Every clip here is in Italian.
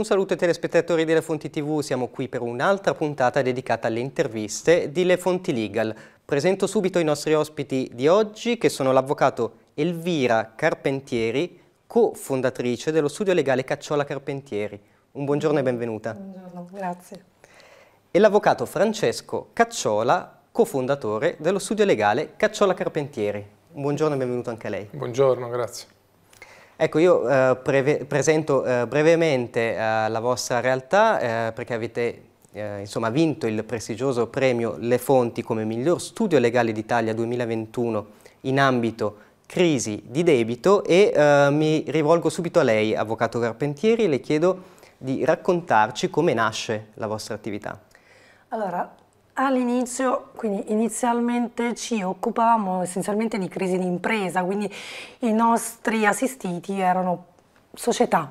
Un saluto ai telespettatori delle Fonti TV, siamo qui per un'altra puntata dedicata alle interviste di Le Fonti Legal. Presento subito i nostri ospiti di oggi che sono l'avvocato Elvira Carpentieri, cofondatrice dello studio legale Cacciola Carpentieri. Un buongiorno e benvenuta. Buongiorno, grazie. E l'avvocato Francesco Cacciola, cofondatore dello studio legale Cacciola Carpentieri. Un buongiorno e benvenuto anche a lei. Buongiorno, grazie. Ecco, io eh, presento eh, brevemente eh, la vostra realtà eh, perché avete eh, insomma, vinto il prestigioso premio Le Fonti come miglior studio legale d'Italia 2021 in ambito crisi di debito e eh, mi rivolgo subito a lei, Avvocato Carpentieri, e le chiedo di raccontarci come nasce la vostra attività. Allora, All'inizio, quindi inizialmente ci occupavamo essenzialmente di crisi di impresa, quindi i nostri assistiti erano società.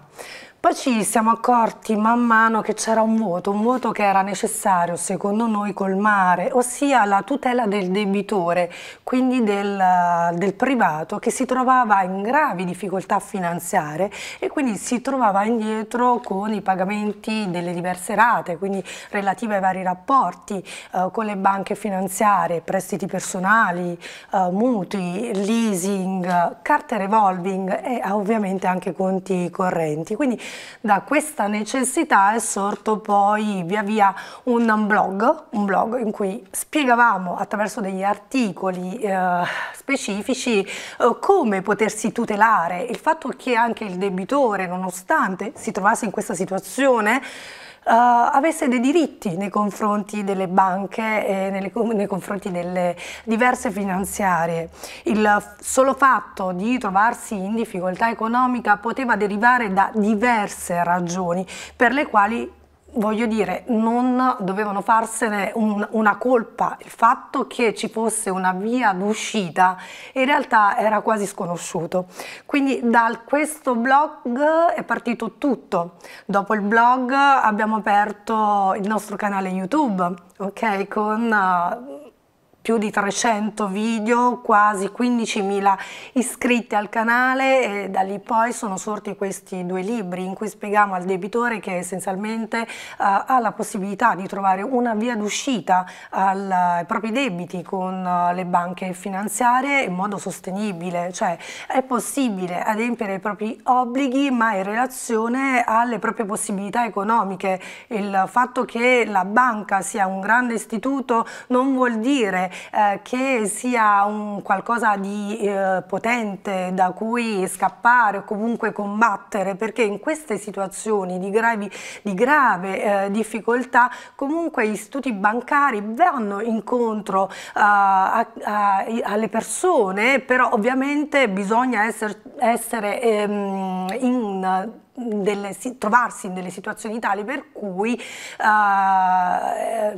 Poi ci siamo accorti man mano che c'era un vuoto, un vuoto che era necessario secondo noi colmare, ossia la tutela del debitore, quindi del, del privato che si trovava in gravi difficoltà finanziarie e quindi si trovava indietro con i pagamenti delle diverse rate, quindi relative ai vari rapporti eh, con le banche finanziarie, prestiti personali, eh, mutui, leasing, carte revolving e ovviamente anche conti correnti. Quindi da questa necessità è sorto poi via via un blog, un blog in cui spiegavamo attraverso degli articoli eh, specifici eh, come potersi tutelare, il fatto che anche il debitore nonostante si trovasse in questa situazione eh, avesse dei diritti nei confronti delle banche e nelle, nei confronti delle diverse finanziarie. Il solo fatto di trovarsi in difficoltà economica poteva derivare da diverse ragioni per le quali voglio dire, non dovevano farsene un, una colpa. Il fatto che ci fosse una via d'uscita in realtà era quasi sconosciuto. Quindi da questo blog è partito tutto. Dopo il blog abbiamo aperto il nostro canale YouTube, ok? Con... Uh, più di 300 video, quasi 15.000 iscritti al canale e da lì poi sono sorti questi due libri in cui spieghiamo al debitore che essenzialmente eh, ha la possibilità di trovare una via d'uscita ai propri debiti con eh, le banche finanziarie in modo sostenibile, cioè è possibile adempiere i propri obblighi ma in relazione alle proprie possibilità economiche. Il fatto che la banca sia un grande istituto non vuol dire eh, che sia un qualcosa di eh, potente da cui scappare o comunque combattere, perché in queste situazioni di, gravi, di grave eh, difficoltà comunque gli istituti bancari vanno incontro eh, a, a, alle persone, però ovviamente bisogna essere, essere ehm, in delle, trovarsi in delle situazioni tali per cui eh,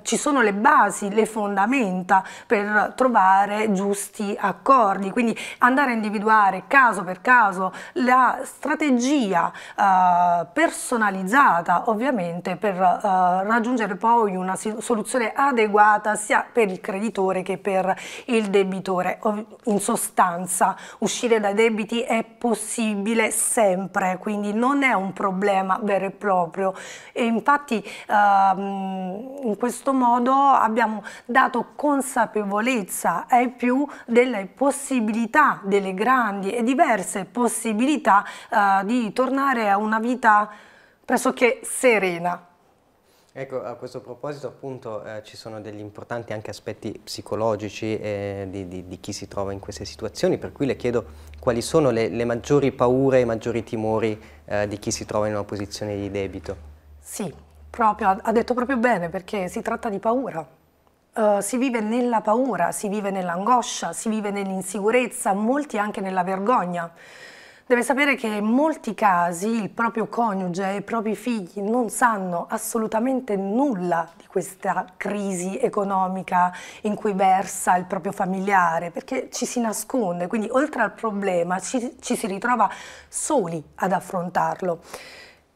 ci sono le basi, le fondamenta per trovare giusti accordi, quindi andare a individuare caso per caso la strategia eh, personalizzata ovviamente per eh, raggiungere poi una soluzione adeguata sia per il creditore che per il debitore. In sostanza uscire dai debiti è possibile sempre, quindi non è è un problema vero e proprio e infatti ehm, in questo modo abbiamo dato consapevolezza ai più delle possibilità, delle grandi e diverse possibilità eh, di tornare a una vita pressoché serena. Ecco, a questo proposito appunto eh, ci sono degli importanti anche aspetti psicologici eh, di, di, di, chi si trova in queste situazioni, per cui le chiedo quali sono le, le maggiori paure e i maggiori timori eh, di chi si trova in una posizione di debito. Sì, proprio, ha detto proprio bene perché si tratta di paura. Uh, si vive nella paura, si vive nell'angoscia, si vive nell'insicurezza, molti anche nella vergogna deve sapere che in molti casi il proprio coniuge e i propri figli non sanno assolutamente nulla di questa crisi economica in cui versa il proprio familiare, perché ci si nasconde, quindi oltre al problema ci, ci si ritrova soli ad affrontarlo.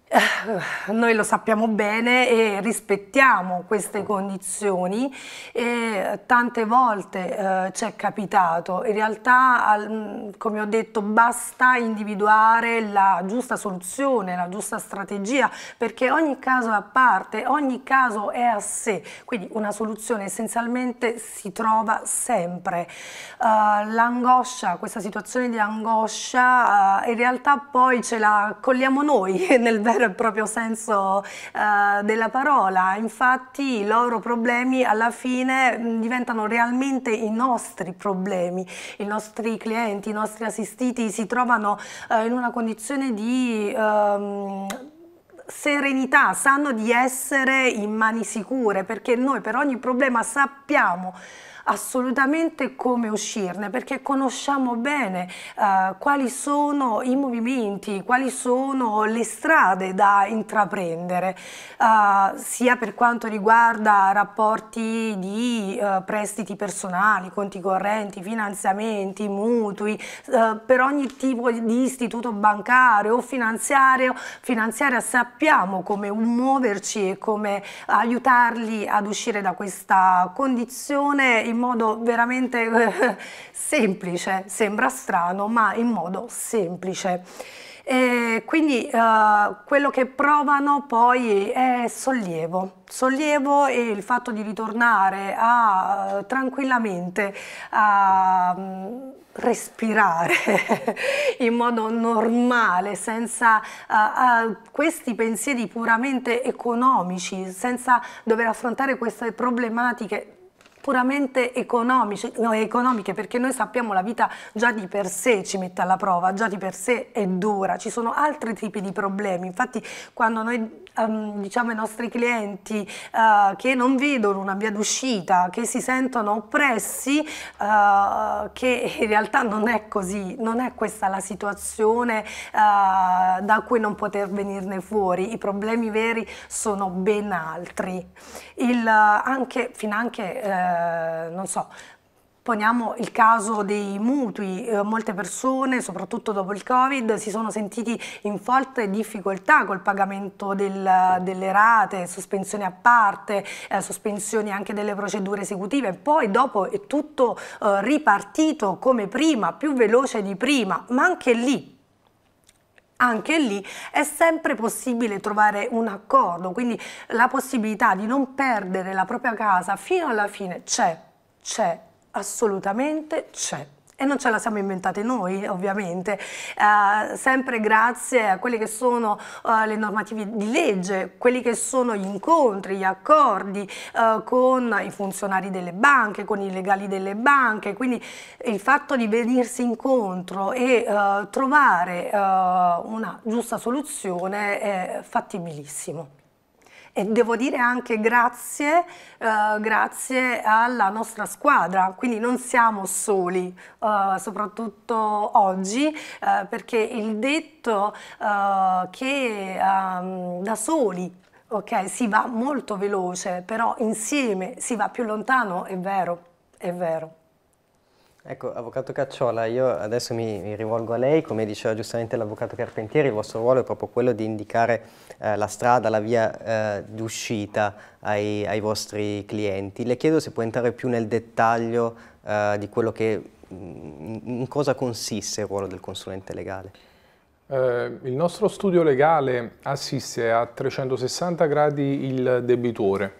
Eh, noi lo sappiamo bene e rispettiamo queste condizioni e tante volte eh, ci è capitato. In realtà, al, mm, come ho detto, basta individuare la giusta soluzione, la giusta strategia, perché ogni caso è a parte, ogni caso è a sé, quindi una soluzione essenzialmente si trova sempre. Uh, l'angoscia, questa situazione di angoscia, uh, in realtà poi ce la colliamo noi nel verso vero e proprio senso eh, della parola, infatti i loro problemi alla fine mh, mm, diventano realmente i nostri problemi, i nostri clienti, i nostri assistiti si trovano eh, in una condizione di... Ehm, serenità, sanno di essere in mani sicure perché noi per ogni problema sappiamo assolutamente come uscirne perché conosciamo bene eh, quali sono i movimenti, quali sono le strade da intraprendere, eh, sia per quanto riguarda rapporti di eh, prestiti personali, conti correnti, finanziamenti, mutui, eh, per ogni tipo di istituto bancario o finanziario, finanziaria sappiamo come muoverci e come aiutarli ad uscire da questa condizione in in modo veramente eh, semplice, sembra strano, ma in modo semplice. E quindi eh, quello che provano poi è sollievo, sollievo e il fatto di ritornare a, eh, tranquillamente a mm, respirare in modo normale, senza uh, uh, questi pensieri puramente economici, senza dover affrontare queste problematiche puramente economici, no, economiche, perché noi sappiamo la vita già di per sé ci mette alla prova, già di per sé è dura, ci sono altri tipi di problemi, infatti quando noi um, diciamo, i nostri clienti uh, che non vedono una via d'uscita, che si sentono oppressi, uh, che in realtà non è così, non è questa la situazione uh, da cui non poter venirne fuori, i problemi veri sono ben altri. Il, anche, finanche, non so, Poniamo il caso dei mutui, eh, molte persone, soprattutto dopo il Covid, si sono sentiti in forte difficoltà col pagamento del, delle rate, sospensioni a parte, eh, sospensioni anche delle procedure esecutive, poi dopo è tutto eh, ripartito come prima, più veloce di prima, ma anche lì anche lì è sempre possibile trovare un accordo, quindi la possibilità di non perdere la propria casa fino alla fine c'è, c'è, assolutamente c'è. E non ce la siamo inventate noi, ovviamente, eh, sempre grazie a quelle che sono eh, le normative di legge, quelli che sono gli incontri, gli accordi eh, con i funzionari delle banche, con i legali delle banche, quindi il fatto di venirsi incontro e eh, trovare eh, una giusta soluzione è fattibilissimo e devo dire anche grazie, eh, grazie alla nostra squadra, quindi non siamo soli, eh, soprattutto oggi, eh, perché il detto eh, che ehm, da soli okay, si va molto veloce, però insieme si va più lontano, è vero, è vero. Ecco, Avvocato Cacciola, io adesso mi, mi rivolgo a lei, come diceva giustamente l'Avvocato Carpentieri, il vostro ruolo è proprio quello di indicare eh, la strada, la via eh, d'uscita ai, ai, vostri clienti. Le chiedo se può entrare più nel dettaglio eh, di quello che, in, mm, in cosa consiste il ruolo del consulente legale. Eh, il nostro studio legale assiste a 360 gradi il debitore.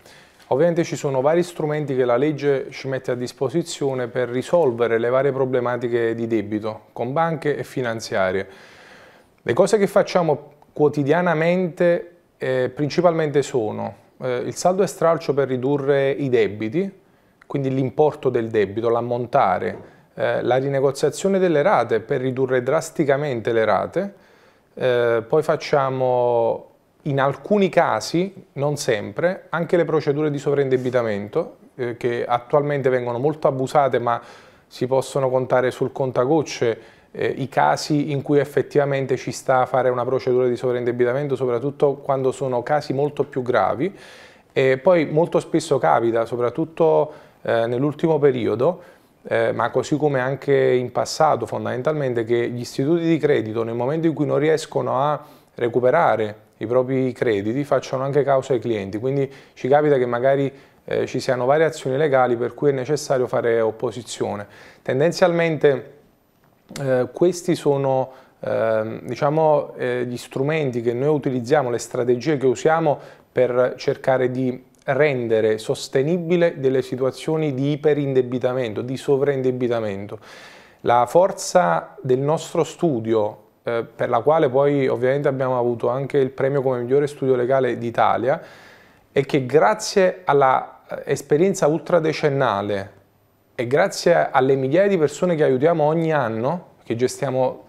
Ovviamente ci sono vari strumenti che la legge ci mette a disposizione per risolvere le varie problematiche di debito con banche e finanziarie. Le cose che facciamo quotidianamente eh, principalmente sono eh, il saldo e stralcio per ridurre i debiti, quindi l'importo del debito, l'ammontare, eh, la rinegoziazione delle rate per ridurre drasticamente le rate, eh, poi facciamo in alcuni casi, non sempre, anche le procedure di sovraindebitamento, eh, che attualmente vengono molto abusate, ma si possono contare sul contagocce eh, i casi in cui effettivamente ci sta a fare una procedura di sovraindebitamento, soprattutto quando sono casi molto più gravi. E poi molto spesso capita, soprattutto eh, nell'ultimo periodo, eh, ma così come anche in passato fondamentalmente, che gli istituti di credito nel momento in cui non riescono a recuperare i propri crediti facciano anche causa ai clienti, quindi ci capita che magari eh, ci siano varie azioni legali per cui è necessario fare opposizione. Tendenzialmente eh, questi sono ehm, diciamo, eh, diciamo, gli strumenti che noi utilizziamo, le strategie che usiamo per cercare di rendere sostenibile delle situazioni di iperindebitamento, di sovraindebitamento. La forza del nostro studio eh, per la quale poi ovviamente abbiamo avuto anche il premio come migliore studio legale d'Italia e che grazie all'esperienza eh, ultradecennale e grazie alle migliaia di persone che aiutiamo ogni anno, che gestiamo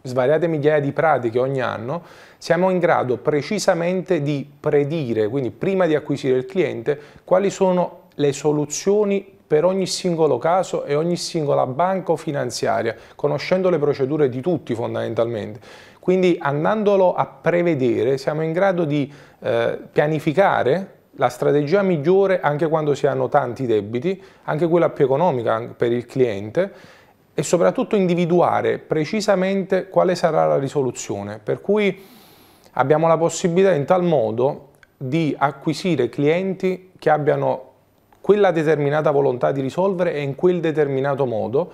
svariate migliaia di pratiche ogni anno, siamo in grado precisamente di predire, quindi prima di acquisire il cliente, quali sono le soluzioni per ogni singolo caso e ogni singola banca o finanziaria, conoscendo le procedure di tutti fondamentalmente. Quindi andandolo a prevedere siamo in grado di eh, pianificare la strategia migliore anche quando si hanno tanti debiti, anche quella più economica per il cliente e soprattutto individuare precisamente quale sarà la risoluzione. Per cui abbiamo la possibilità in tal modo di acquisire clienti che abbiano quella determinata volontà di risolvere e in quel determinato modo,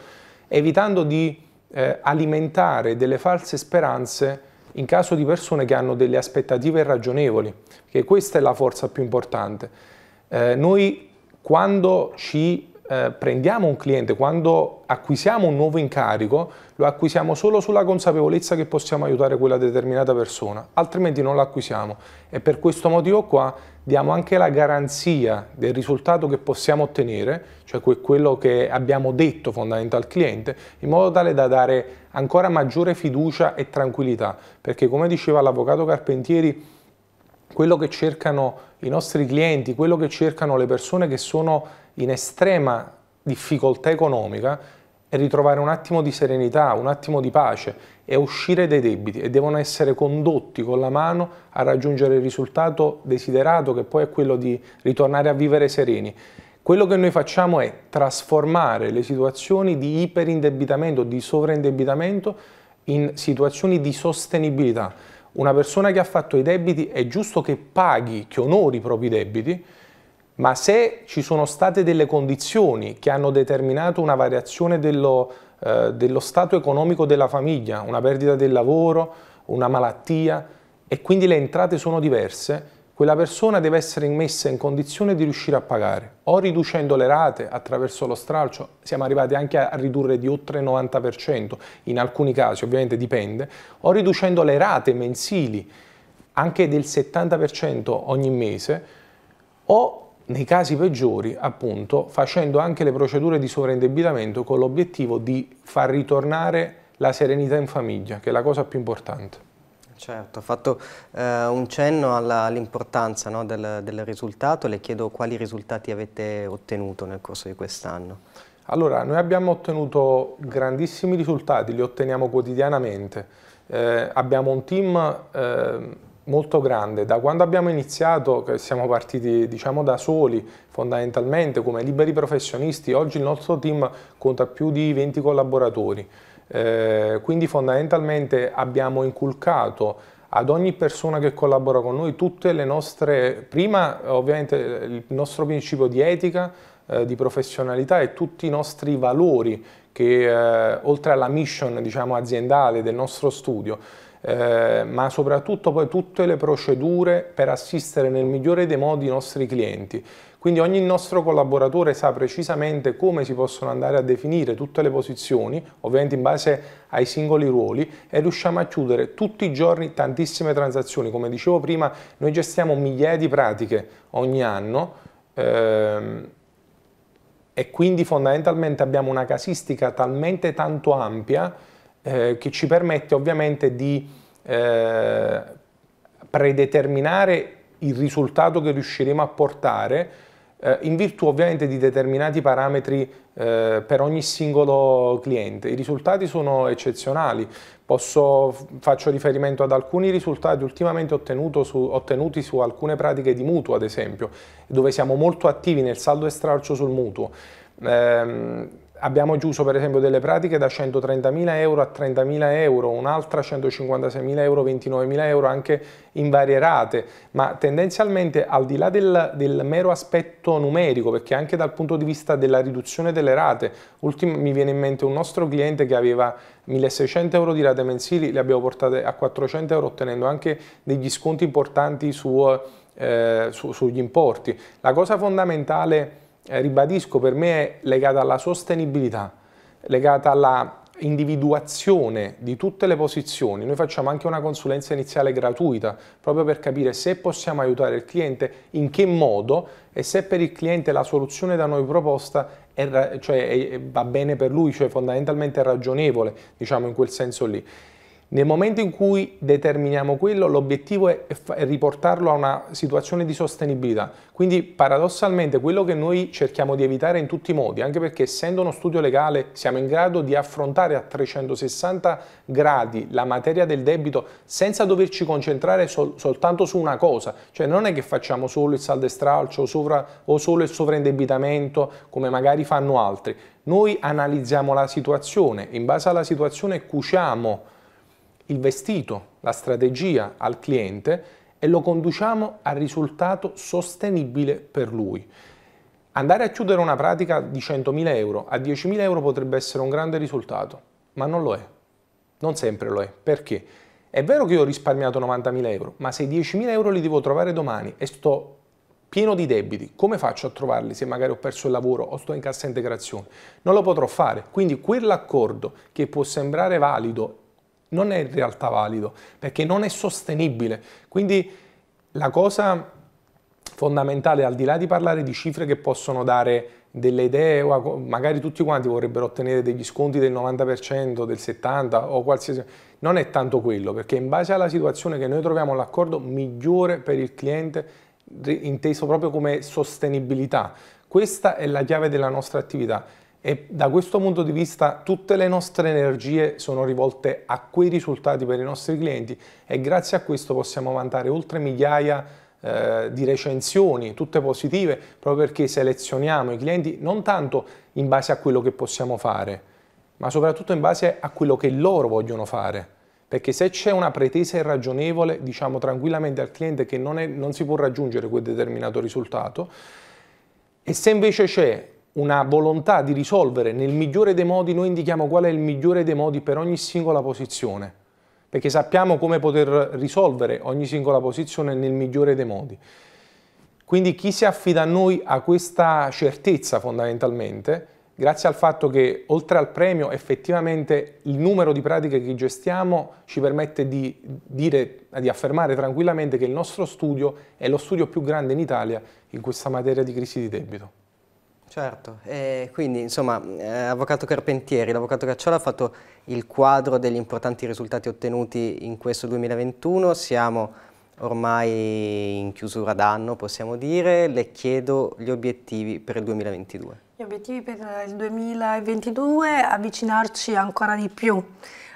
evitando di eh, alimentare delle false speranze in caso di persone che hanno delle aspettative irragionevoli, perché questa è la forza più importante. Eh, noi quando ci eh, prendiamo un cliente, quando acquisiamo un nuovo incarico, lo acquisiamo solo sulla consapevolezza che possiamo aiutare quella determinata persona, altrimenti non lo acquisiamo. E per questo motivo qua diamo anche la garanzia del risultato che possiamo ottenere, cioè quello che abbiamo detto fondamentalmente al cliente, in modo tale da dare ancora maggiore fiducia e tranquillità. Perché come diceva l'avvocato Carpentieri, quello che cercano i nostri clienti, quello che cercano le persone che sono in estrema difficoltà economica e ritrovare un attimo di serenità, un attimo di pace e uscire dai debiti e devono essere condotti con la mano a raggiungere il risultato desiderato che poi è quello di ritornare a vivere sereni. Quello che noi facciamo è trasformare le situazioni di iperindebitamento, di sovraindebitamento in situazioni di sostenibilità. Una persona che ha fatto i debiti è giusto che paghi, che onori i propri debiti, ma se ci sono state delle condizioni che hanno determinato una variazione dello, eh, dello stato economico della famiglia, una perdita del lavoro, una malattia, e quindi le entrate sono diverse, quella persona deve essere messa in condizione di riuscire a pagare, o riducendo le rate attraverso lo stralcio, siamo arrivati anche a ridurre di oltre il 90%, in alcuni casi ovviamente dipende, o riducendo le rate mensili anche del 70% ogni mese, o nei casi peggiori appunto facendo anche le procedure di sovraindebitamento con l'obiettivo di far ritornare la serenità in famiglia, che è la cosa più importante. Certo, ha fatto eh, un cenno all'importanza all no, del, del risultato, le chiedo quali risultati avete ottenuto nel corso di quest'anno. Allora, noi abbiamo ottenuto grandissimi risultati, li otteniamo quotidianamente. Eh, abbiamo un team eh, molto grande. Da quando abbiamo iniziato, siamo partiti diciamo da soli fondamentalmente come liberi professionisti, oggi il nostro team conta più di 20 collaboratori. Eh, quindi fondamentalmente abbiamo inculcato ad ogni persona che collabora con noi tutte le nostre, prima ovviamente il nostro principio di etica, eh, di professionalità e tutti i nostri valori che eh, oltre alla mission diciamo, aziendale del nostro studio eh, ma soprattutto poi tutte le procedure per assistere nel migliore dei modi i nostri clienti. Quindi ogni nostro collaboratore sa precisamente come si possono andare a definire tutte le posizioni, ovviamente in base ai singoli ruoli, e riusciamo a chiudere tutti i giorni tantissime transazioni. Come dicevo prima, noi gestiamo migliaia di pratiche ogni anno. Ehm, e quindi fondamentalmente abbiamo una casistica talmente tanto ampia eh, che ci permette ovviamente di eh, predeterminare il risultato che riusciremo a portare eh, in virtù ovviamente di determinati parametri eh, per ogni singolo cliente. I risultati sono eccezionali, Posso, faccio riferimento ad alcuni risultati ultimamente su, ottenuti su alcune pratiche di mutuo ad esempio, dove siamo molto attivi nel saldo e stralcio sul mutuo. Ehm, Abbiamo chiuso per esempio delle pratiche da 130.000 euro a 30.000 euro, un'altra 156.000 euro, 29.000 euro anche in varie rate, ma tendenzialmente al di là del, del, mero aspetto numerico, perché anche dal punto di vista della riduzione delle rate, ultimo, mi viene in mente un nostro cliente che aveva 1.600 euro di rate mensili, le abbiamo portate a 400 euro ottenendo anche degli sconti importanti su, eh, su, sugli importi. La cosa fondamentale eh, ribadisco, per me è legata alla sostenibilità, legata alla individuazione di tutte le posizioni. Noi facciamo anche una consulenza iniziale gratuita proprio per capire se possiamo aiutare il cliente, in che modo e se per il cliente la soluzione da noi proposta è, cioè, è, va bene per lui, cioè fondamentalmente è ragionevole, diciamo in quel senso lì. Nel momento in cui determiniamo quello, l'obiettivo è, è, riportarlo a una situazione di sostenibilità. Quindi paradossalmente quello che noi cerchiamo di evitare in tutti i modi, anche perché essendo uno studio legale siamo in grado di affrontare a 360 gradi la materia del debito senza doverci concentrare sol soltanto su una cosa, cioè non è che facciamo solo il saldo e stralcio o solo il sovraindebitamento come magari fanno altri. Noi analizziamo la situazione, in base alla situazione cuciamo il vestito, la strategia al cliente e lo conduciamo al risultato sostenibile per lui. Andare a chiudere una pratica di 100.000 euro a 10.000 euro potrebbe essere un grande risultato, ma non lo è. Non sempre lo è. Perché? È vero che io ho risparmiato 90.000 euro, ma se 10.000 euro li devo trovare domani e sto pieno di debiti, come faccio a trovarli se magari ho perso il lavoro o sto in cassa integrazione? Non lo potrò fare. Quindi quell'accordo che può sembrare valido non è in realtà valido, perché non è sostenibile. Quindi la cosa fondamentale, al di là di parlare di cifre che possono dare delle idee, magari tutti quanti vorrebbero ottenere degli sconti del 90%, del 70% o qualsiasi, non è tanto quello, perché in base alla situazione che noi troviamo l'accordo migliore per il cliente, inteso proprio come sostenibilità. Questa è la chiave della nostra attività e da questo punto di vista tutte le nostre energie sono rivolte a quei risultati per i nostri clienti e grazie a questo possiamo vantare oltre migliaia eh, di recensioni, tutte positive, proprio perché selezioniamo i clienti non tanto in base a quello che possiamo fare, ma soprattutto in base a quello che loro vogliono fare. Perché se c'è una pretesa irragionevole, diciamo tranquillamente al cliente che non, è, non si può raggiungere quel determinato risultato, e se invece c'è una volontà di risolvere nel migliore dei modi, noi indichiamo qual è il migliore dei modi per ogni singola posizione, perché sappiamo come poter risolvere ogni singola posizione nel migliore dei modi. Quindi chi si affida a noi ha questa certezza fondamentalmente, grazie al fatto che oltre al premio effettivamente il numero di pratiche che gestiamo ci permette di, dire, di affermare tranquillamente che il nostro studio è lo studio più grande in Italia in questa materia di crisi di debito. Certo, eh, quindi insomma, eh, Avvocato Carpentieri, l'Avvocato Cacciola ha fatto il quadro degli importanti risultati ottenuti in questo 2021, siamo ormai in chiusura d'anno possiamo dire, le chiedo gli obiettivi per il 2022. Gli obiettivi per il 2022 avvicinarci ancora di più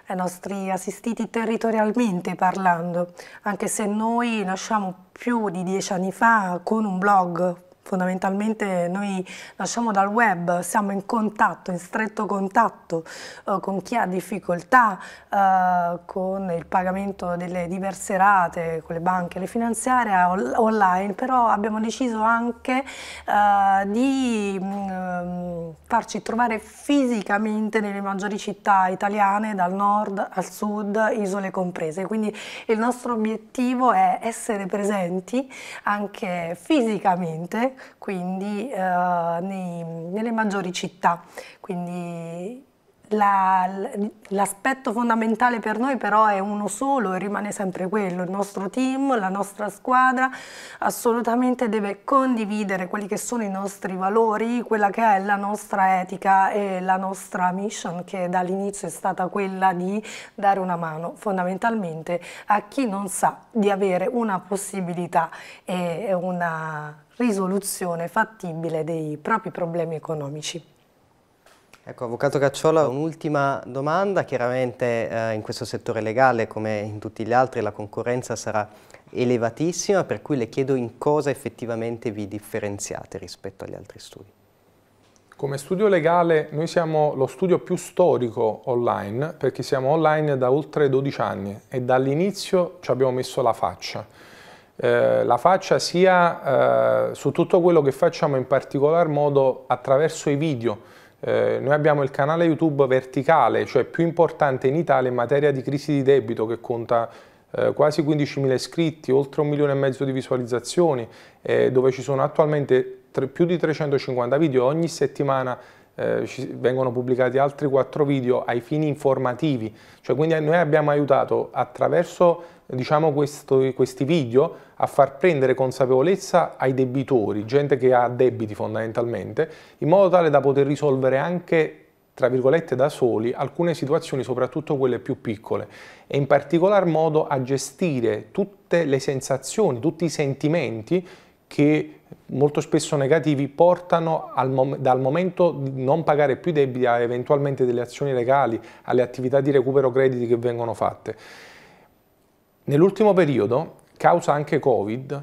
ai nostri assistiti territorialmente parlando, anche se noi nasciamo più di dieci anni fa con un blog Fondamentalmente noi nasciamo dal web, siamo in contatto, in stretto contatto eh, con chi ha difficoltà eh, con il pagamento delle diverse rate, con le banche, le finanziarie online, però abbiamo deciso anche eh, di mh, mm, ehm, farci trovare fisicamente nelle maggiori città italiane, dal nord al sud, isole comprese. Quindi il nostro obiettivo è essere presenti anche fisicamente quindi eh, nei, nelle maggiori città. Quindi l'aspetto fondamentale per noi però è uno solo e rimane sempre quello, il nostro team, la nostra squadra assolutamente deve condividere quelli che sono i nostri valori, quella che è la nostra etica e la nostra mission che dall'inizio è stata quella di dare una mano fondamentalmente a chi non sa di avere una possibilità e una risoluzione fattibile dei propri problemi economici. Ecco, Avvocato Cacciola, un'ultima domanda. Chiaramente eh, in questo settore legale, come in tutti gli altri, la concorrenza sarà elevatissima, per cui le chiedo in cosa effettivamente vi differenziate rispetto agli altri studi. Come studio legale noi siamo lo studio più storico online, perché siamo online da oltre 12 anni e dall'inizio ci abbiamo messo la faccia. Eh, la faccia sia eh, su tutto quello che facciamo in particolar modo attraverso i video. Eh, noi abbiamo il canale YouTube verticale, cioè più importante in Italia in materia di crisi di debito che conta eh, quasi 15.000 iscritti, oltre un milione e mezzo di visualizzazioni, eh, dove ci sono attualmente tre, più di 350 video ogni settimana eh, vengono pubblicati altri 4 video ai fini informativi, cioè quindi noi abbiamo aiutato attraverso diciamo, questo, questi video a far prendere consapevolezza ai debitori, gente che ha debiti fondamentalmente, in modo tale da poter risolvere anche tra virgolette da soli alcune situazioni, soprattutto quelle più piccole, e in particolar modo a gestire tutte le sensazioni, tutti i sentimenti che molto spesso negativi portano mom dal momento di non pagare più debiti a eventualmente delle azioni legali, alle attività di recupero crediti che vengono fatte. Nell'ultimo periodo, causa anche Covid,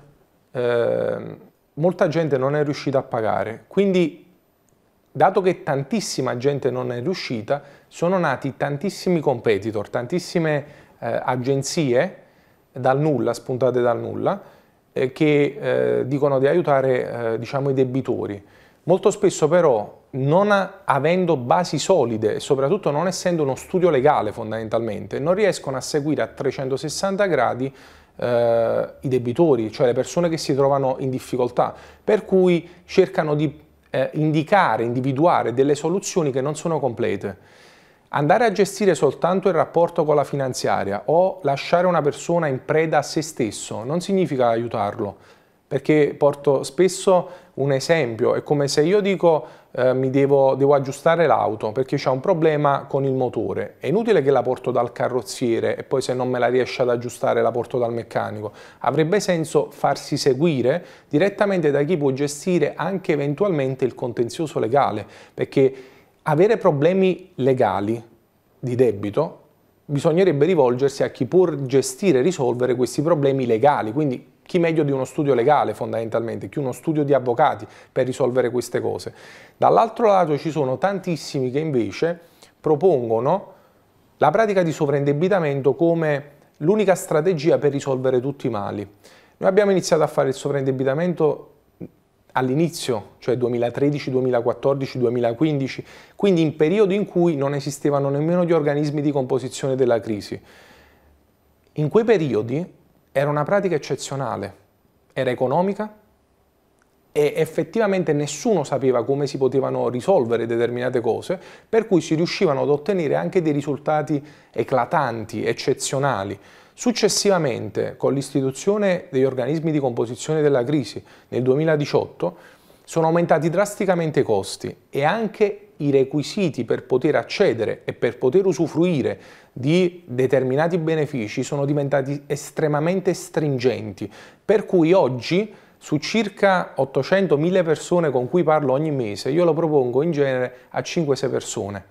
eh, molta gente non è riuscita a pagare, quindi dato che tantissima gente non è riuscita, sono nati tantissimi competitor, tantissime eh, agenzie dal nulla, spuntate dal nulla, eh, che eh, dicono di aiutare eh, diciamo, i debitori. Molto spesso però non avendo basi solide e soprattutto non essendo uno studio legale fondamentalmente, non riescono a seguire a 360 gradi eh, i debitori, cioè le persone che si trovano in difficoltà, per cui cercano di eh, indicare, individuare delle soluzioni che non sono complete. Andare a gestire soltanto il rapporto con la finanziaria o lasciare una persona in preda a se stesso non significa aiutarlo, perché porto spesso un esempio, è come se io dico eh, mi devo, devo aggiustare l'auto perché c'è un problema con il motore, è inutile che la porto dal carrozziere e poi se non me la riesce ad aggiustare la porto dal meccanico, avrebbe senso farsi seguire direttamente da chi può gestire anche eventualmente il contenzioso legale, perché avere problemi legali di debito bisognerebbe rivolgersi a chi può gestire e risolvere questi problemi legali, quindi chi meglio di uno studio legale fondamentalmente, chi uno studio di avvocati per risolvere queste cose. Dall'altro lato ci sono tantissimi che invece propongono la pratica di sovraindebitamento come l'unica strategia per risolvere tutti i mali. Noi abbiamo iniziato a fare il sovraindebitamento all'inizio, cioè 2013, 2014, 2015, quindi in periodi in cui non esistevano nemmeno gli organismi di composizione della crisi. In quei periodi era una pratica eccezionale, era economica e effettivamente nessuno sapeva come si potevano risolvere determinate cose, per cui si riuscivano ad ottenere anche dei risultati eclatanti, eccezionali. Successivamente, con l'istituzione degli organismi di composizione della crisi nel 2018, sono aumentati drasticamente i costi e anche i requisiti per poter accedere e per poter usufruire di determinati benefici sono diventati estremamente stringenti, per cui oggi su circa 800-1000 persone con cui parlo ogni mese, io lo propongo in genere a 5-6 persone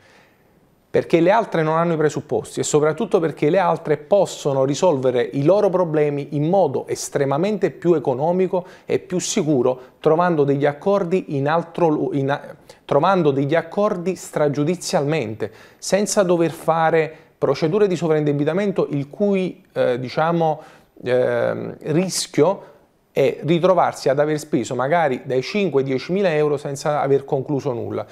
perché le altre non hanno i presupposti e soprattutto perché le altre possono risolvere i loro problemi in modo estremamente più economico e più sicuro trovando degli accordi, in altro, in, trovando degli accordi stragiudizialmente senza dover fare procedure di sovraindebitamento il cui eh, diciamo, eh, rischio è ritrovarsi ad aver speso magari dai 5-10 mila euro senza aver concluso nulla.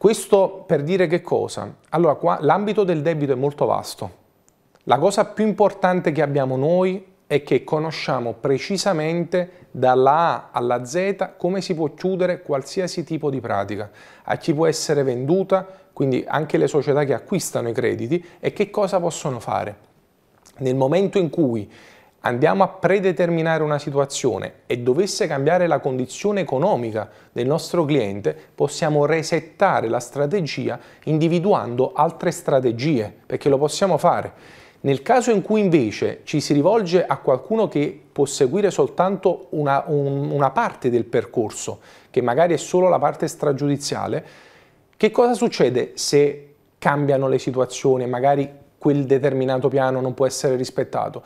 Questo per dire che cosa? Allora, qua l'ambito del debito è molto vasto. La cosa più importante che abbiamo noi è che conosciamo precisamente dalla A alla Z come si può chiudere qualsiasi tipo di pratica, a chi può essere venduta, quindi anche le società che acquistano i crediti e che cosa possono fare. Nel momento in cui andiamo a predeterminare una situazione e dovesse cambiare la condizione economica del nostro cliente, possiamo resettare la strategia individuando altre strategie, perché lo possiamo fare. Nel caso in cui invece ci si rivolge a qualcuno che può seguire soltanto una, un, una parte del percorso, che magari è solo la parte stragiudiziale, che cosa succede se cambiano le situazioni e magari quel determinato piano non può essere rispettato?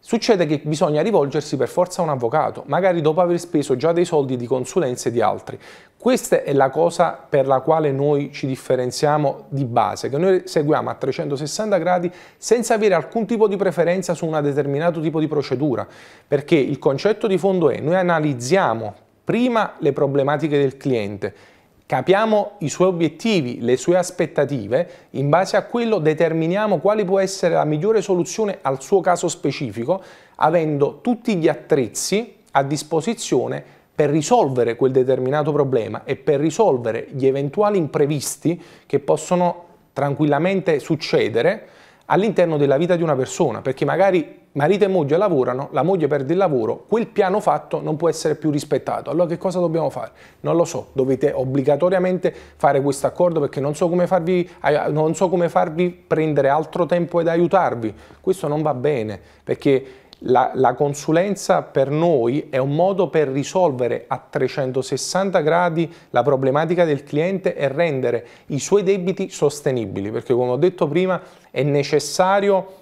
Succede che bisogna rivolgersi per forza a un avvocato, magari dopo aver speso già dei soldi di consulenze di altri. Questa è la cosa per la quale noi ci differenziamo di base, che noi seguiamo a 360 gradi senza avere alcun tipo di preferenza su un determinato tipo di procedura, perché il concetto di fondo è noi analizziamo prima le problematiche del cliente, Capiamo i suoi obiettivi, le sue aspettative, in base a quello determiniamo quale può essere la migliore soluzione al suo caso specifico, avendo tutti gli attrezzi a disposizione per risolvere quel determinato problema e per risolvere gli eventuali imprevisti che possono tranquillamente succedere all'interno della vita di una persona, perché magari marito e moglie lavorano, la moglie perde il lavoro, quel piano fatto non può essere più rispettato. Allora che cosa dobbiamo fare? Non lo so, dovete obbligatoriamente fare questo accordo perché non so come farvi, eh, non so come farvi prendere altro tempo ed aiutarvi. Questo non va bene perché la, la, consulenza per noi è un modo per risolvere a 360 gradi la problematica del cliente e rendere i suoi debiti sostenibili, perché come ho detto prima è necessario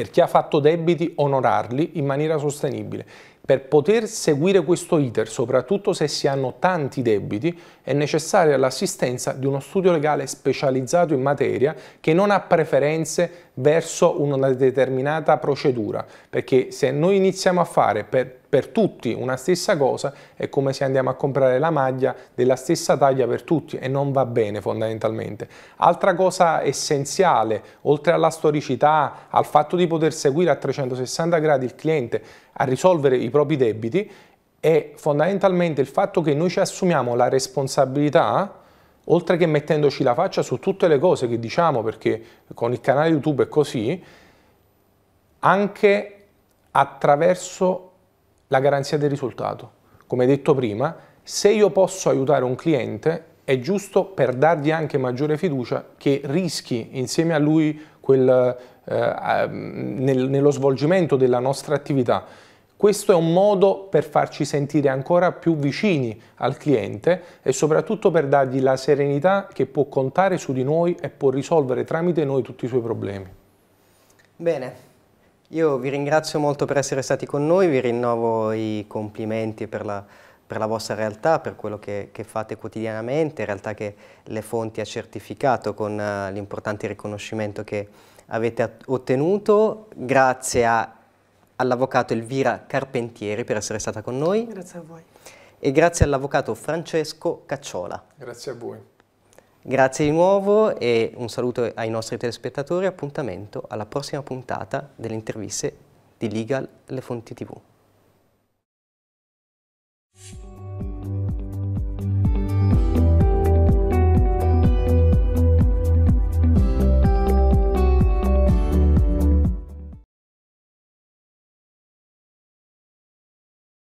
per chi ha fatto debiti onorarli in maniera sostenibile. Per poter seguire questo iter, soprattutto se si hanno tanti debiti, è necessaria l'assistenza di uno studio legale specializzato in materia che non ha preferenze verso una determinata procedura, perché se noi iniziamo a fare per per tutti una stessa cosa è come se andiamo a comprare la maglia della stessa taglia per tutti e non va bene fondamentalmente. Altra cosa essenziale, oltre alla storicità, al fatto di poter seguire a 360 gradi il cliente a risolvere i propri debiti, è fondamentalmente il fatto che noi ci assumiamo la responsabilità oltre che mettendoci la faccia su tutte le cose che diciamo, perché con il canale YouTube è così, anche attraverso la garanzia del risultato. Come detto prima, se io posso aiutare un cliente è giusto per dargli anche maggiore fiducia che rischi insieme a lui quel, eh, ehm, nel, nello svolgimento della nostra attività. Questo è un modo per farci sentire ancora più vicini al cliente e soprattutto per dargli la serenità che può contare su di noi e può risolvere tramite noi tutti i suoi problemi. Bene, io vi ringrazio molto per essere stati con noi, vi rinnovo i complimenti per la, per la vostra realtà, per quello che, che, fate quotidianamente, in realtà che le fonti ha certificato con uh, l'importante riconoscimento che avete ottenuto. Grazie all'avvocato Elvira Carpentieri per essere stata con noi. Grazie a voi. E grazie all'avvocato Francesco Cacciola. Grazie a voi. Grazie di nuovo e un saluto ai nostri telespettatori appuntamento alla prossima puntata delle interviste di Legal Le Fonti TV.